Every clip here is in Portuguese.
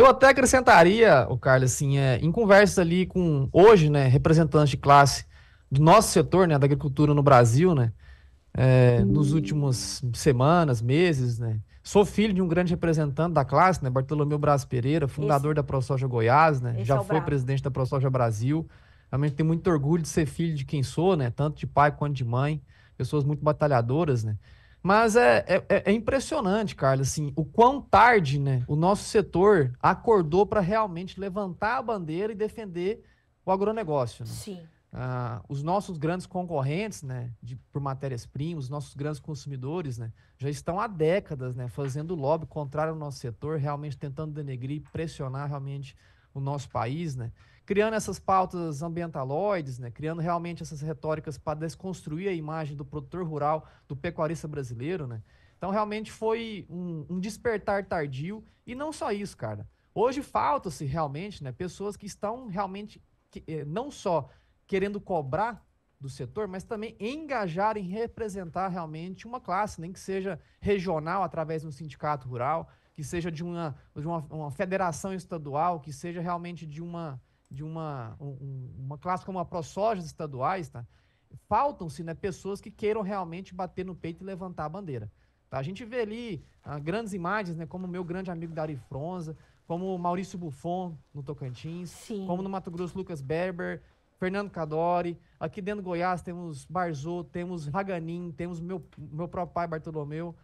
Eu até acrescentaria, o Carlos, assim, é, em conversas ali com, hoje, né, representantes de classe do nosso setor, né, da agricultura no Brasil, né, é, nos últimos semanas, meses, né, Sou filho de um grande representante da classe, né? Bartolomeu Braz Pereira, fundador Esse... da ProSoja Goiás, né? Esse Já é foi presidente da ProSoja Brasil. Realmente tenho muito orgulho de ser filho de quem sou, né? Tanto de pai quanto de mãe. Pessoas muito batalhadoras, né? Mas é, é, é, é impressionante, Carlos, assim, o quão tarde né, o nosso setor acordou para realmente levantar a bandeira e defender o agronegócio. Né? Sim. Ah, os nossos grandes concorrentes né, de, por matérias-primas, os nossos grandes consumidores, né, já estão há décadas né, fazendo lobby contrário ao nosso setor, realmente tentando denegrir, pressionar realmente o nosso país. Né? criando essas pautas ambientaloides, né, criando realmente essas retóricas para desconstruir a imagem do produtor rural, do pecuarista brasileiro, né? Então realmente foi um, um despertar tardio e não só isso, cara. Hoje falta-se realmente, né, pessoas que estão realmente que, eh, não só querendo cobrar do setor, mas também engajar em representar realmente uma classe, nem que seja regional através de um sindicato rural, que seja de uma, de uma, uma federação estadual, que seja realmente de uma de uma, um, uma classe como a ProSoja estaduais, tá? faltam-se né, pessoas que queiram realmente bater no peito e levantar a bandeira. Tá? A gente vê ali ah, grandes imagens, né, como o meu grande amigo Dari Fronza, como Maurício Buffon no Tocantins, Sim. como no Mato Grosso Lucas Berber, Fernando Cadori. Aqui dentro do Goiás temos Barzô, temos Raganin, temos meu, meu próprio pai Bartolomeu.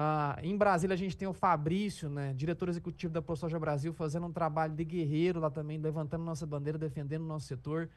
Ah, em Brasília a gente tem o Fabrício, né, diretor executivo da ProSoja Brasil, fazendo um trabalho de guerreiro lá também, levantando nossa bandeira, defendendo nosso setor.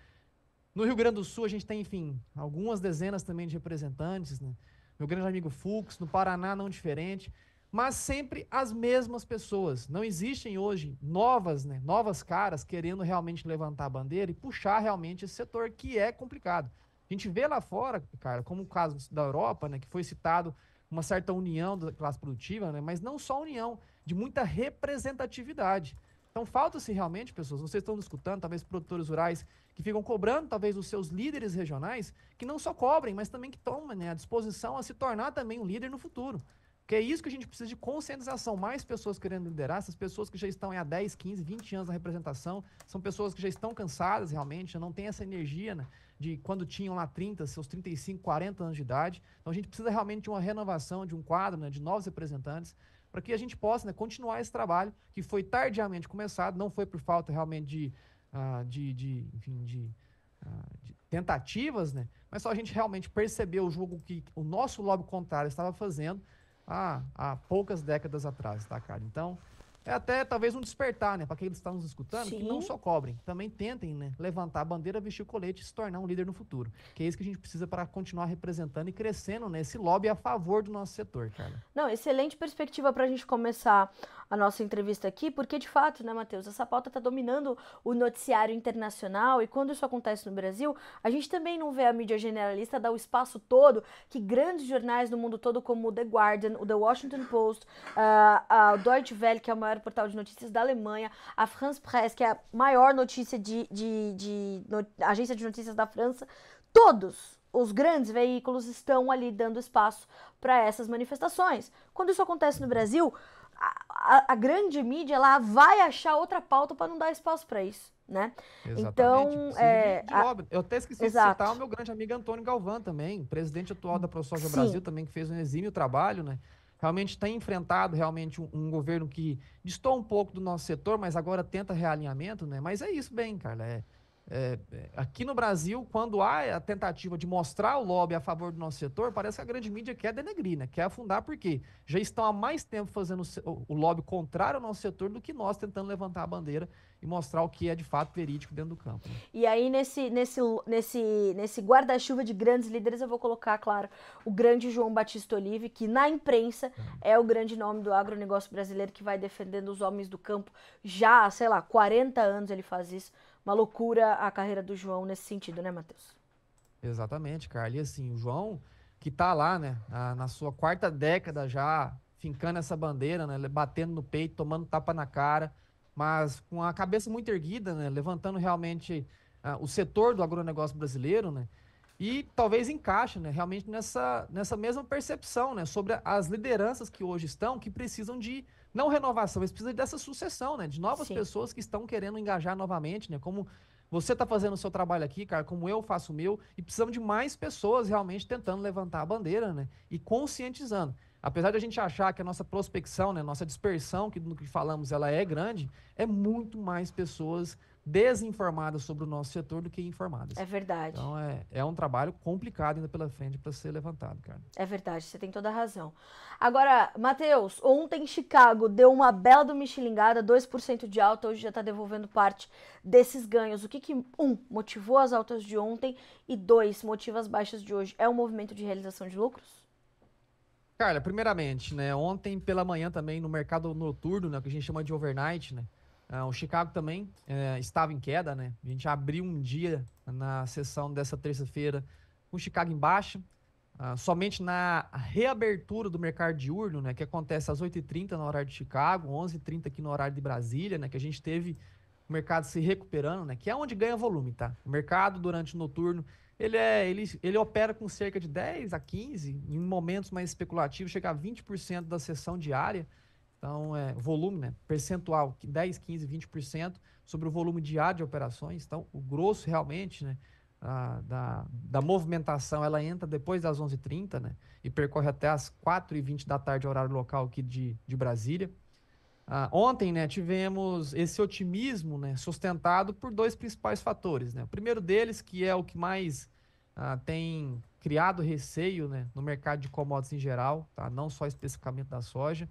No Rio Grande do Sul a gente tem, enfim, algumas dezenas também de representantes, né? Meu grande amigo Fux, no Paraná não diferente, mas sempre as mesmas pessoas. Não existem hoje novas, né, novas caras querendo realmente levantar a bandeira e puxar realmente esse setor que é complicado. A gente vê lá fora, cara, como o caso da Europa, né, que foi citado uma certa união da classe produtiva, né? mas não só união, de muita representatividade. Então falta-se realmente, pessoas, vocês estão escutando, talvez produtores rurais que ficam cobrando, talvez os seus líderes regionais, que não só cobrem, mas também que tomem né, a disposição a se tornar também um líder no futuro. Porque é isso que a gente precisa de conscientização, mais pessoas querendo liderar, essas pessoas que já estão há 10, 15, 20 anos na representação, são pessoas que já estão cansadas realmente, já não têm essa energia, né? de quando tinham lá 30, seus 35, 40 anos de idade. Então a gente precisa realmente de uma renovação, de um quadro, né, de novos representantes, para que a gente possa né, continuar esse trabalho que foi tardiamente começado, não foi por falta realmente de, uh, de, de, enfim, de, uh, de, tentativas, né? mas só a gente realmente percebeu o jogo que o nosso lobby contrário estava fazendo há, há poucas décadas atrás, tá, cara? Então, é até talvez um despertar, né, para quem está nos escutando, Sim. que não só cobrem, também tentem, né, levantar a bandeira, vestir o colete e se tornar um líder no futuro. Que é isso que a gente precisa para continuar representando e crescendo nesse né, lobby a favor do nosso setor, cara. Não, excelente perspectiva para a gente começar a nossa entrevista aqui, porque de fato, né, Matheus, essa pauta está dominando o noticiário internacional e quando isso acontece no Brasil, a gente também não vê a mídia generalista dar o espaço todo que grandes jornais do mundo todo, como o The Guardian, o The Washington Post, uh, a Deutsche Welle, que é o maior portal de notícias da Alemanha, a France Presse, que é a maior notícia de, de, de no, agência de notícias da França, todos os grandes veículos estão ali dando espaço para essas manifestações. Quando isso acontece no Brasil, a, a, grande mídia ela vai achar outra pauta para não dar espaço para isso. Né? Exatamente. Então, é, a... Eu até esqueci Exato. de citar o meu grande amigo Antônio Galvão também, presidente atual da ProSoja Brasil, também que fez um exímio trabalho, né? Realmente tem enfrentado realmente um, um, governo que distou um pouco do nosso setor, mas agora tenta realinhamento, né? Mas é isso bem, cara. É, é, é, aqui no Brasil, quando há a tentativa de mostrar o lobby a favor do nosso setor, parece que a grande mídia quer denegrir, né? quer afundar, porque já estão há mais tempo fazendo o lobby contrário ao nosso setor do que nós tentando levantar a bandeira e mostrar o que é de fato verídico dentro do campo. Né? E aí, nesse, nesse, nesse, nesse guarda-chuva de grandes líderes, eu vou colocar, claro, o grande João Batista Olive, que na imprensa é o grande nome do agronegócio brasileiro que vai defendendo os homens do campo já, sei lá, 40 anos ele faz isso uma loucura a carreira do João nesse sentido, né, Matheus? Exatamente, Carla. E assim, o João, que está lá, né, na, na, sua quarta década já, fincando essa bandeira, né, batendo no peito, tomando tapa na cara, mas com a cabeça muito erguida, né, levantando realmente uh, o setor do agronegócio brasileiro, né, e talvez encaixe, né, realmente nessa, nessa mesma percepção, né, sobre as lideranças que hoje estão, que precisam de não renovação, mas precisa dessa sucessão, né? De novas Sim. pessoas que estão querendo engajar novamente, né? Como você está fazendo o seu trabalho aqui, cara, como eu faço o meu, e precisamos de mais pessoas realmente tentando levantar a bandeira, né? E conscientizando. Apesar de a gente achar que a nossa prospecção, né, nossa dispersão, que no que falamos, ela é grande, é muito mais pessoas desinformadas sobre o nosso setor do que informadas. É verdade. Então é, é um trabalho complicado ainda pela frente para ser levantado, cara. É verdade, você tem toda a razão. Agora, Matheus, ontem Chicago deu uma bela do Michelingada, 2% de alta, hoje já está devolvendo parte desses ganhos. O que que, um, motivou as altas de ontem e, dois, motiva as baixas de hoje? É um movimento de realização de lucros? Carla, primeiramente, né, ontem pela manhã também no mercado noturno, né, que a gente chama de overnight, né, ah, o Chicago também eh, estava em queda, né, a gente abriu um dia na sessão dessa terça-feira com o Chicago em baixa, uh, somente na reabertura do mercado diurno, né, que acontece às 8h30 no horário de Chicago, 11h30 aqui no horário de Brasília, né, que a gente teve o mercado se recuperando, né, que é onde ganha volume, tá, o mercado durante o noturno ele, é, ele, ele opera com cerca de 10 a 15, em momentos mais especulativos, chega a 20% da sessão diária. Então, é, volume, né? Percentual, 10, 15, 20% sobre o volume diário de operações. Então, o grosso realmente, né? A, da, da movimentação, ela entra depois das 11h30, né? E percorre até as 4h20 da tarde, horário local aqui de, de Brasília. Ah, ontem, né, tivemos esse otimismo, né, sustentado por dois principais fatores, né? O primeiro deles, que é o que mais ah, tem criado receio, né, no mercado de commodities em geral, tá? Não só especificamente da soja,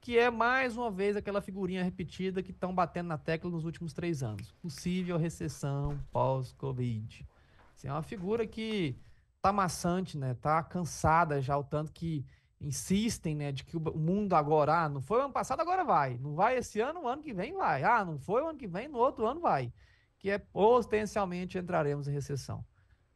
que é mais uma vez aquela figurinha repetida que estão batendo na tecla nos últimos três anos: possível recessão pós-Covid. Assim, é uma figura que tá maçante, né? Tá cansada já o tanto que insistem, né, de que o mundo agora, ah, não foi ano passado, agora vai. Não vai esse ano, o ano que vem vai. Ah, não foi o ano que vem, no outro ano vai. Que é potencialmente entraremos em recessão.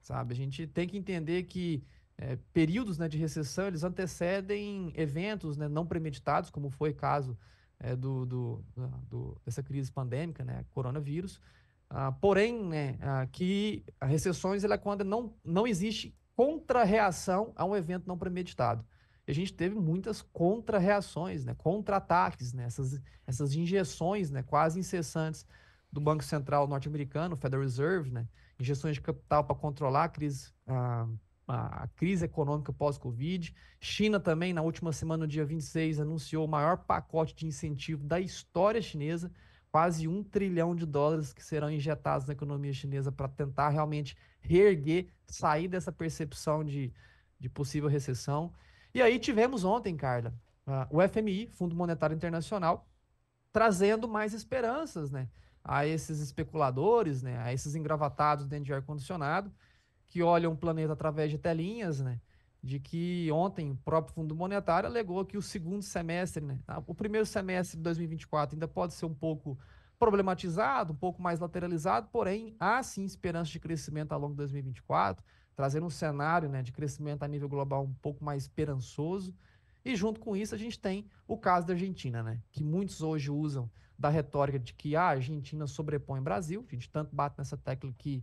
Sabe? A gente tem que entender que é, períodos né, de recessão eles antecedem eventos né, não premeditados, como foi o caso é, do, do, ah, do, dessa crise pandêmica, né, coronavírus. Ah, porém, né, ah, que recessões ela é quando não, não existe contrarreação a um evento não premeditado a gente teve muitas contra-reações, né? contra-ataques, né? essas, essas injeções né? quase incessantes do Banco Central norte-americano, Federal Reserve, né? injeções de capital para controlar a crise, a, a crise econômica pós-Covid. China também, na última semana, no dia 26, anunciou o maior pacote de incentivo da história chinesa, quase um trilhão de dólares que serão injetados na economia chinesa para tentar realmente reerguer, sair dessa percepção de, de possível recessão. E aí tivemos ontem, Carla, o FMI, Fundo Monetário Internacional, trazendo mais esperanças, né? A esses especuladores, né? A esses engravatados dentro de ar-condicionado, que olham o planeta através de telinhas, né? De que ontem o próprio Fundo Monetário alegou que o segundo semestre, né? O primeiro semestre de 2024 ainda pode ser um pouco problematizado, um pouco mais lateralizado, porém há sim esperança de crescimento ao longo de 2024 trazer um cenário né, de crescimento a nível global um pouco mais esperançoso. E junto com isso a gente tem o caso da Argentina, né? Que muitos hoje usam da retórica de que ah, a Argentina sobrepõe o Brasil. A gente tanto bate nessa tecla que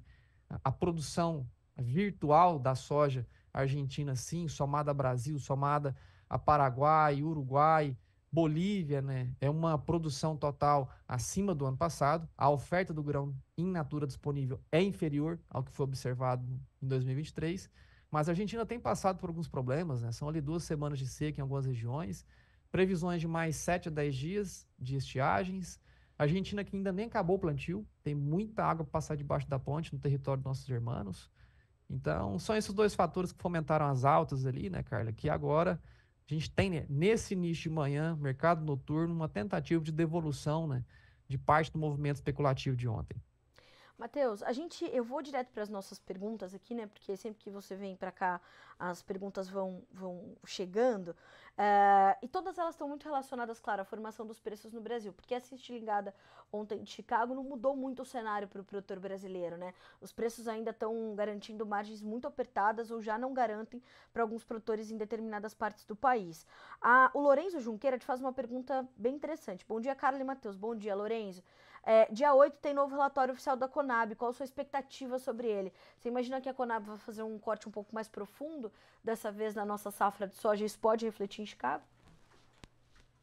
a produção virtual da soja argentina, sim, somada a Brasil, somada a Paraguai, Uruguai, Bolívia, né? É uma produção total acima do ano passado. A oferta do grão in natura disponível é inferior ao que foi observado em 2023, mas a Argentina tem passado por alguns problemas, né? São ali duas semanas de seca em algumas regiões, previsões de mais 7 a 10 dias de estiagens. A Argentina que ainda nem acabou o plantio, tem muita água para passar debaixo da ponte no território dos nossos irmãos, Então, são esses dois fatores que fomentaram as altas ali, né, Carla? Que agora a gente tem né, nesse nicho de manhã, mercado noturno, uma tentativa de devolução, né, de parte do movimento especulativo de ontem. Matheus, a gente, eu vou direto para as nossas perguntas aqui, né? Porque sempre que você vem para cá, as perguntas vão, vão chegando. Uh, e todas elas estão muito relacionadas, claro, à formação dos preços no Brasil. Porque essa estilingada ontem de Chicago não mudou muito o cenário para o produtor brasileiro, né? Os preços ainda estão garantindo margens muito apertadas ou já não garantem para alguns produtores em determinadas partes do país. A, ah, o Lourenço Junqueira te faz uma pergunta bem interessante. Bom dia, Carla e Matheus. Bom dia, Lourenço. É, dia 8 tem novo relatório oficial da Conab. Qual a sua expectativa sobre ele? Você imagina que a Conab vai fazer um corte um pouco mais profundo, dessa vez na nossa safra de soja? Isso pode refletir em Chicago?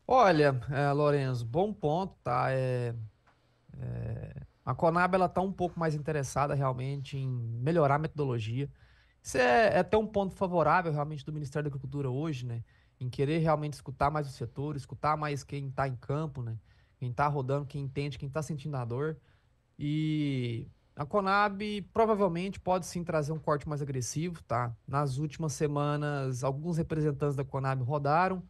Olha, é, Lourenço, bom ponto, tá? É, é, a Conab ela tá um pouco mais interessada realmente em melhorar a metodologia. Isso é, é até um ponto favorável realmente do Ministério da Agricultura hoje, né? Em querer realmente escutar mais o setor, escutar mais quem está em campo, né? quem está rodando, quem entende, quem está sentindo a dor. E a Conab provavelmente pode sim trazer um corte mais agressivo, tá? Nas últimas semanas, alguns representantes da Conab rodaram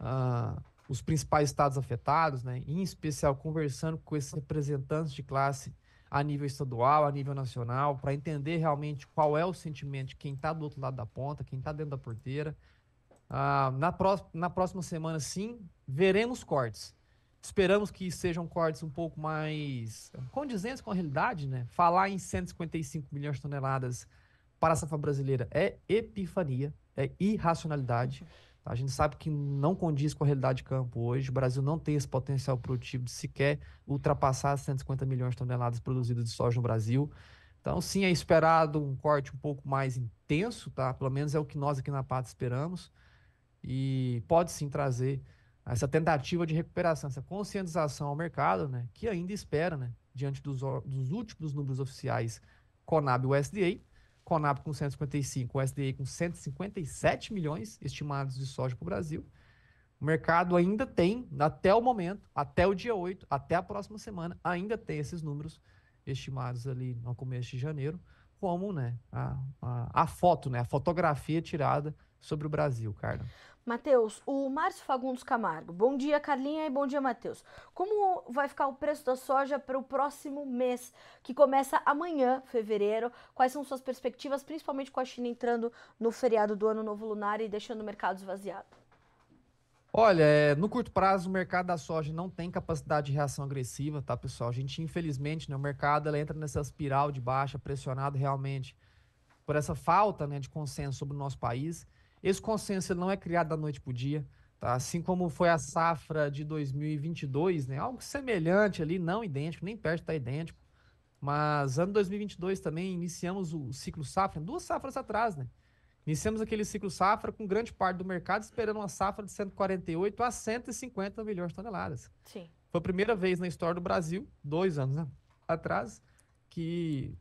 uh, os principais estados afetados, né? Em especial conversando com esses representantes de classe a nível estadual, a nível nacional, para entender realmente qual é o sentimento de quem está do outro lado da ponta, quem está dentro da porteira. Ah, na, pró na próxima semana, sim, veremos cortes Esperamos que sejam cortes um pouco mais condizentes com a realidade, né? Falar em 155 milhões de toneladas para a safra brasileira é epifania, é irracionalidade. Tá? A gente sabe que não condiz com a realidade de campo hoje. O Brasil não tem esse potencial produtivo de sequer ultrapassar 150 milhões de toneladas produzidas de soja no Brasil. Então, sim, é esperado um corte um pouco mais intenso, tá? Pelo menos é o que nós aqui na Pata esperamos. E pode sim trazer essa tentativa de recuperação, essa conscientização ao mercado, né, que ainda espera, né, diante dos, dos últimos números oficiais Conab e USDA, Conab com 155, USDA com 157 milhões estimados de soja para o Brasil. O mercado ainda tem, até o momento, até o dia 8, até a próxima semana, ainda tem esses números estimados ali no começo de janeiro, como né, a, a, a foto, né, a fotografia tirada sobre o Brasil, Carlos. Matheus, o Márcio Fagundes Camargo. Bom dia, Carlinha, e bom dia, Matheus. Como vai ficar o preço da soja para o próximo mês, que começa amanhã, fevereiro? Quais são suas perspectivas, principalmente com a China entrando no feriado do Ano Novo Lunar e deixando o mercado esvaziado? Olha, é, no curto prazo, o mercado da soja não tem capacidade de reação agressiva, tá, pessoal? A gente, infelizmente, né, o mercado ela entra nessa espiral de baixa, pressionado realmente por essa falta né, de consenso sobre o nosso país. Esse consenso não é criado da noite para o dia, tá? assim como foi a safra de 2022, né? algo semelhante ali, não idêntico, nem perto estar tá idêntico, mas ano 2022 também iniciamos o ciclo safra, duas safras atrás, né? Iniciamos aquele ciclo safra com grande parte do mercado esperando uma safra de 148 a 150 milhões de toneladas. Sim. Foi a primeira vez na história do Brasil, dois anos né? atrás, que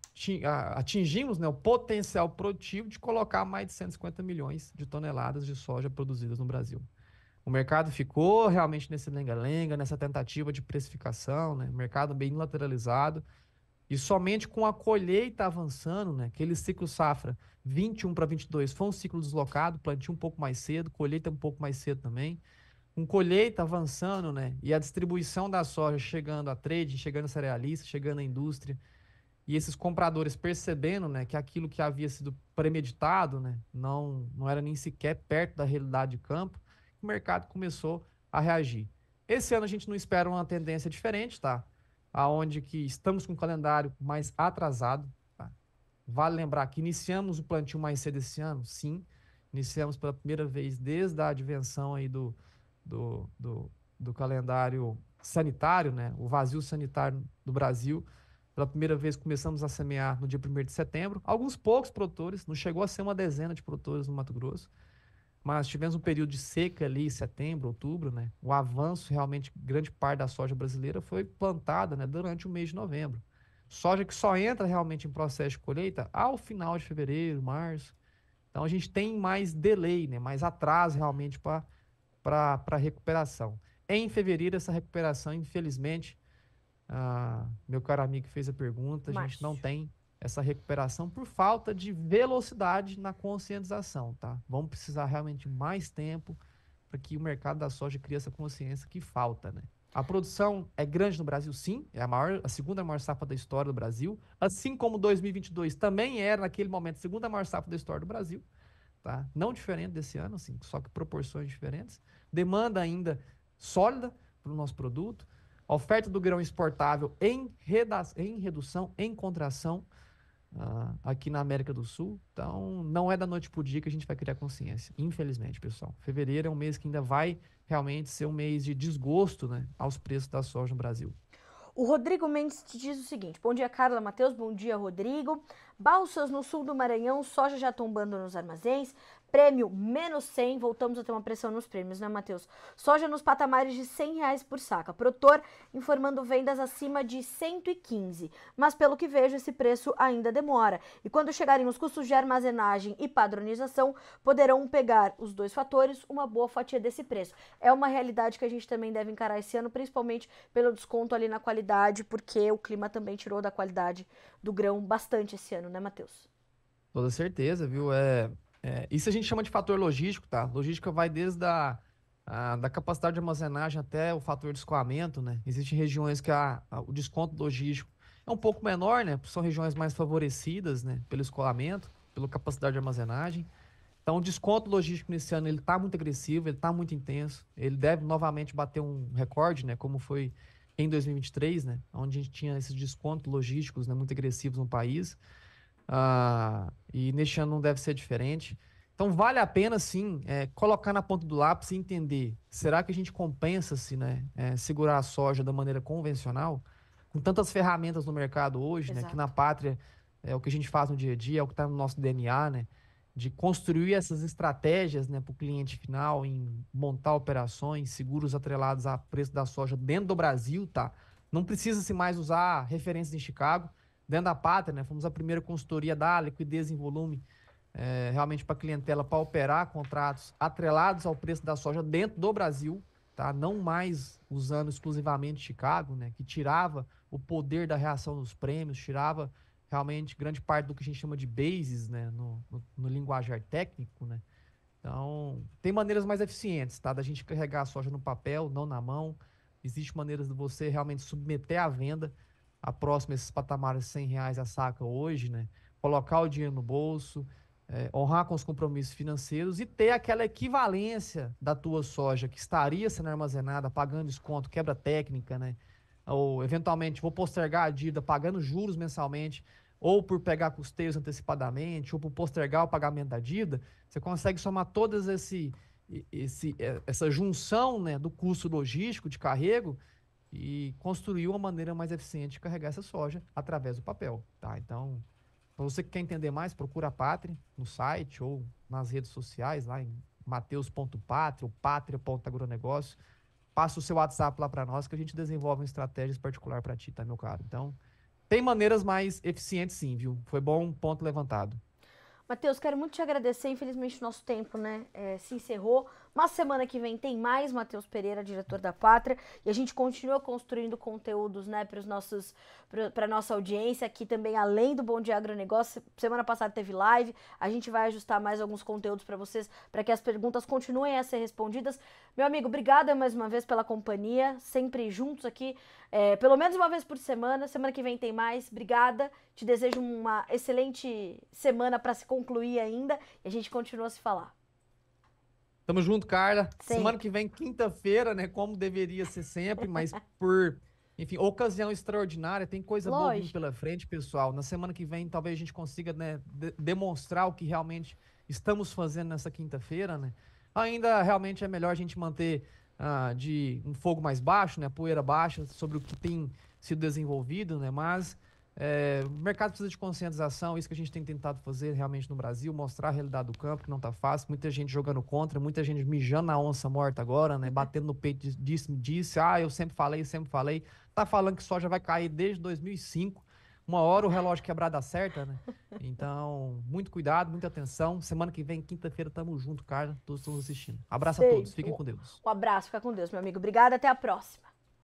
atingimos né, o potencial produtivo de colocar mais de 150 milhões de toneladas de soja produzidas no Brasil. O mercado ficou realmente nesse lenga-lenga, nessa tentativa de precificação, né? mercado bem lateralizado. E somente com a colheita avançando, né? aquele ciclo safra 21 para 22 foi um ciclo deslocado, plantio um pouco mais cedo, colheita um pouco mais cedo também. Com colheita avançando né? e a distribuição da soja chegando à trade, chegando à cerealista, chegando à indústria, e esses compradores percebendo né, que aquilo que havia sido premeditado né, não, não era nem sequer perto da realidade de campo, o mercado começou a reagir. Esse ano a gente não espera uma tendência diferente, tá? Aonde que estamos com um calendário mais atrasado. Tá? Vale lembrar que iniciamos o plantio mais cedo esse ano, sim. Iniciamos pela primeira vez desde a advenção aí do, do, do, do calendário sanitário, né? O vazio sanitário do Brasil pela primeira vez começamos a semear no dia 1 de setembro. Alguns poucos produtores, não chegou a ser uma dezena de produtores no Mato Grosso, mas tivemos um período de seca ali, setembro, outubro, né? O avanço realmente, grande parte da soja brasileira foi plantada né, durante o mês de novembro. Soja que só entra realmente em processo de colheita ao final de fevereiro, março. Então a gente tem mais delay, né? mais atraso realmente para a recuperação. Em fevereiro, essa recuperação, infelizmente, ah, meu caro amigo fez a pergunta, a gente não tem essa recuperação por falta de velocidade na conscientização, tá? Vamos precisar realmente mais tempo para que o mercado da soja crie essa consciência que falta, né? A produção é grande no Brasil, sim, é a, maior, a segunda maior safra da história do Brasil, assim como 2022 também era, naquele momento, a segunda maior safra da história do Brasil, tá? Não diferente desse ano, assim, só que proporções diferentes. Demanda ainda sólida para o nosso produto, a oferta do grão exportável em, em redução, em contração, uh, aqui na América do Sul. Então, não é da noite para o dia que a gente vai criar consciência, infelizmente, pessoal. Fevereiro é um mês que ainda vai realmente ser um mês de desgosto né, aos preços da soja no Brasil. O Rodrigo Mendes te diz o seguinte: Bom dia, Carla Matheus. Bom dia, Rodrigo. Balsas no sul do Maranhão, soja já tombando nos armazéns. Prêmio menos 100, voltamos a ter uma pressão nos prêmios, né, Matheus? Soja nos patamares de 100 reais por saca. Protor informando vendas acima de 115. Mas pelo que vejo, esse preço ainda demora. E quando chegarem os custos de armazenagem e padronização, poderão pegar os dois fatores, uma boa fatia desse preço. É uma realidade que a gente também deve encarar esse ano, principalmente pelo desconto ali na qualidade, porque o clima também tirou da qualidade do grão bastante esse ano, né, Matheus? Toda certeza, viu? É, é, isso a gente chama de fator logístico, tá? Logística vai desde a, a, da capacidade de armazenagem até o fator de escoamento, né? Existem regiões que a, a, o desconto logístico é um pouco menor, né? São regiões mais favorecidas, né? Pelo escoamento, pela capacidade de armazenagem. Então, o desconto logístico nesse ano ele está muito agressivo, ele está muito intenso. Ele deve novamente bater um recorde, né? Como foi em 2023, né? Onde a gente tinha esses descontos logísticos né, muito agressivos no país. Ah, e neste ano não deve ser diferente. Então vale a pena sim é, colocar na ponta do lápis e entender: será que a gente compensa-se, né? É, segurar a soja da maneira convencional, com tantas ferramentas no mercado hoje, né? Que na pátria é o que a gente faz no dia a dia, é o que está no nosso DNA, né? De construir essas estratégias né, para o cliente final, em montar operações, seguros atrelados a preço da soja dentro do Brasil, tá? Não precisa-se mais usar referências em Chicago dentro da pátria, né? Fomos a primeira consultoria da liquidez em volume, é, realmente para a clientela, para operar contratos atrelados ao preço da soja dentro do Brasil, tá? Não mais usando exclusivamente Chicago, né? Que tirava o poder da reação dos prêmios, tirava realmente grande parte do que a gente chama de bases, né? No, no, no linguajar técnico, né? Então, tem maneiras mais eficientes, tá? Da gente carregar a soja no papel, não na mão. Existem maneiras de você realmente submeter à venda a próxima esses patamares de 100 reais a saca hoje, né? Colocar o dinheiro no bolso, é, honrar com os compromissos financeiros e ter aquela equivalência da tua soja que estaria sendo armazenada, pagando desconto, quebra técnica, né? Ou eventualmente vou postergar a dívida pagando juros mensalmente, ou por pegar custeios antecipadamente, ou por postergar o pagamento da dívida, você consegue somar todas esse, esse, é, essa junção né, do custo logístico de carrego e construir uma maneira mais eficiente de carregar essa soja através do papel, tá? Então, para você que quer entender mais, procura a Pátria no site ou nas redes sociais, lá em mateus.pátria ou pátria.agronegócio. Passa o seu WhatsApp lá para nós que a gente desenvolve uma estratégia particular para ti, tá, meu caro? Então, tem maneiras mais eficientes sim, viu? Foi bom ponto levantado. Matheus, quero muito te agradecer. Infelizmente, nosso tempo né, é, se encerrou, mas semana que vem tem mais Matheus Pereira, diretor da Pátria, e a gente continua construindo conteúdos, né, para os nossos para nossa audiência aqui também além do Bom Dia Agronegócio. Semana passada teve live, a gente vai ajustar mais alguns conteúdos para vocês, para que as perguntas continuem a ser respondidas. Meu amigo, obrigada mais uma vez pela companhia, sempre juntos aqui, é, pelo menos uma vez por semana. Semana que vem tem mais. Obrigada. Te desejo uma excelente semana para se concluir ainda e a gente continua a se falar. Tamo junto, Carla. Sim. Semana que vem, quinta-feira, né? Como deveria ser sempre, mas por, enfim, ocasião extraordinária. Tem coisa boa pela frente, pessoal. Na semana que vem, talvez a gente consiga né, de demonstrar o que realmente estamos fazendo nessa quinta-feira, né? Ainda realmente é melhor a gente manter ah, de um fogo mais baixo, né? Poeira baixa sobre o que tem sido desenvolvido, né? Mas é, o mercado precisa de conscientização, isso que a gente tem tentado fazer realmente no Brasil, mostrar a realidade do campo, que não está fácil, muita gente jogando contra, muita gente mijando na onça morta agora, né? Batendo no peito, disse, disse, ah, eu sempre falei, sempre falei. Tá falando que soja vai cair desde 2005. Uma hora o relógio quebrado acerta, né? Então, muito cuidado, muita atenção. Semana que vem, quinta-feira, tamo junto, cara. Todos estão assistindo. Abraço Sei. a todos, fiquem com Deus. Um abraço, fica com Deus, meu amigo. Obrigada, até a próxima.